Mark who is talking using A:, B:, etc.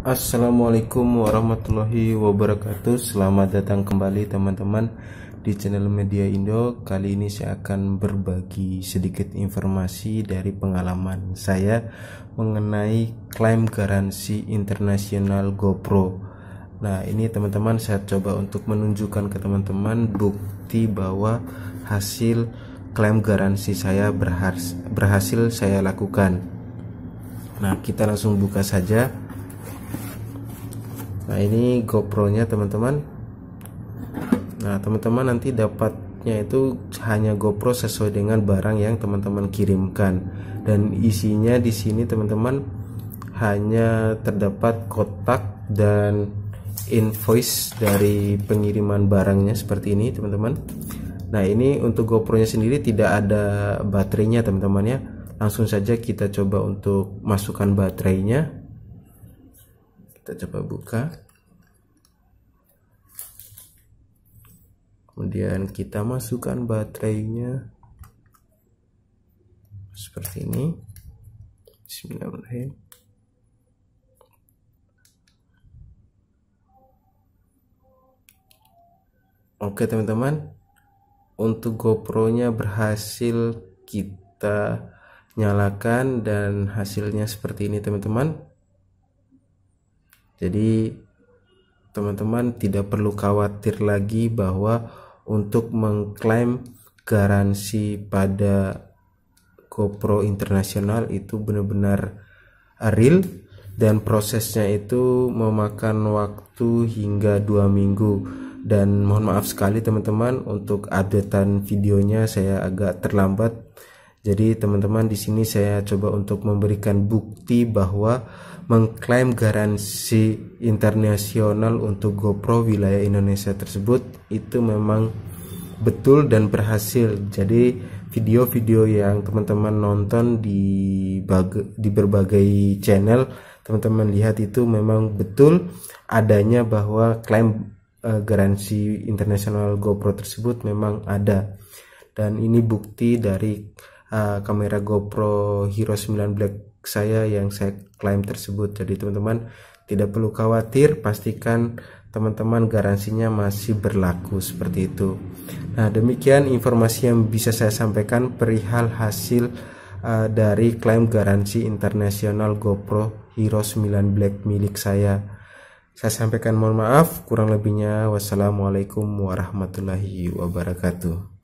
A: Assalamualaikum warahmatullahi wabarakatuh Selamat datang kembali teman-teman di channel Media Indo Kali ini saya akan berbagi sedikit informasi dari pengalaman saya Mengenai klaim garansi internasional GoPro Nah ini teman-teman saya coba untuk menunjukkan ke teman-teman Bukti bahwa hasil klaim garansi saya berhasil saya lakukan Nah kita langsung buka saja nah ini GoPro nya teman-teman nah teman-teman nanti dapatnya itu hanya GoPro sesuai dengan barang yang teman-teman kirimkan dan isinya di sini teman-teman hanya terdapat kotak dan invoice dari pengiriman barangnya seperti ini teman-teman Nah ini untuk GoPro nya sendiri tidak ada baterainya teman-teman ya Langsung saja kita coba untuk masukkan baterainya kita coba buka kemudian kita masukkan baterainya seperti ini Bismillahirrahmanirrahim Oke teman-teman untuk GoPro nya berhasil kita nyalakan dan hasilnya seperti ini teman-teman jadi teman-teman tidak perlu khawatir lagi bahwa untuk mengklaim garansi pada GoPro internasional itu benar-benar real dan prosesnya itu memakan waktu hingga dua minggu dan mohon maaf sekali teman-teman untuk updatean videonya saya agak terlambat jadi teman-teman di sini saya coba untuk memberikan bukti bahwa mengklaim garansi internasional untuk GoPro wilayah Indonesia tersebut itu memang betul dan berhasil. Jadi video-video yang teman-teman nonton di di berbagai channel teman-teman lihat itu memang betul adanya bahwa klaim uh, garansi internasional GoPro tersebut memang ada dan ini bukti dari uh, kamera GoPro Hero 9 Black saya yang saya klaim tersebut. Jadi teman-teman tidak perlu khawatir, pastikan teman-teman garansinya masih berlaku seperti itu. Nah, demikian informasi yang bisa saya sampaikan perihal hasil uh, dari klaim garansi internasional GoPro Hero 9 Black milik saya. Saya sampaikan mohon maaf, kurang lebihnya wassalamualaikum warahmatullahi wabarakatuh.